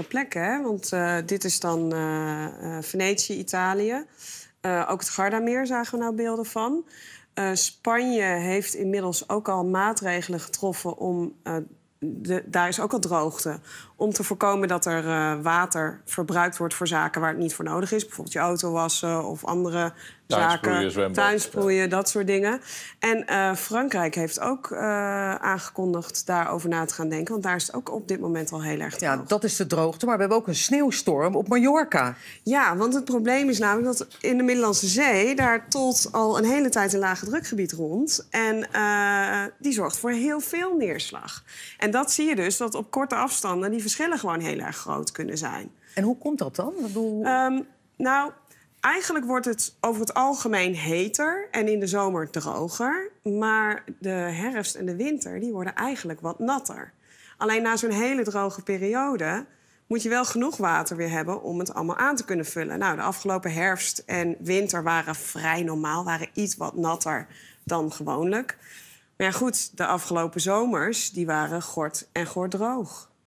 plekken hè? Want eh, dit is dan eh, eh, Venetië, Italië. ook het Gardameer zagen we nou beelden van. Spanje heeft inmiddels ook al maatregelen getroffen om daar is ook al droogte. Om te voorkomen dat er eh, water verbruikt wordt voor zaken waar het niet voor nodig is. Bijvoorbeeld je auto wassen of andere zaken. Tuinsproeien, ja. dat soort dingen. En eh, Frankrijk heeft ook uh, aangekondigd daarover na te gaan denken. Want daar is het ook op dit moment al heel erg droog. Ja, dat is de droogte. Maar we hebben ook een sneeuwstorm op Mallorca. Ja, want het probleem is namelijk dat in de Middellandse Zee... daar tolt al een hele tijd een lage drukgebied rond. En die zorgt voor heel veel neerslag. En dat zie je dus, dat op korte afstanden die verschillen gewoon heel erg groot kunnen zijn. En hoe komt dat dan? Bedoel... Ehm, nou, eigenlijk wordt het over het algemeen heter en in de zomer droger. Maar de herfst en de winter die worden eigenlijk wat natter. Alleen na zo'n hele droge periode moet je wel genoeg water weer hebben om het allemaal aan te kunnen vullen. Nou, de afgelopen herfst en winter waren vrij normaal, waren iets wat natter dan gewoonlijk. Maar ja, goed, de afgelopen zomers die waren gort en gord droog.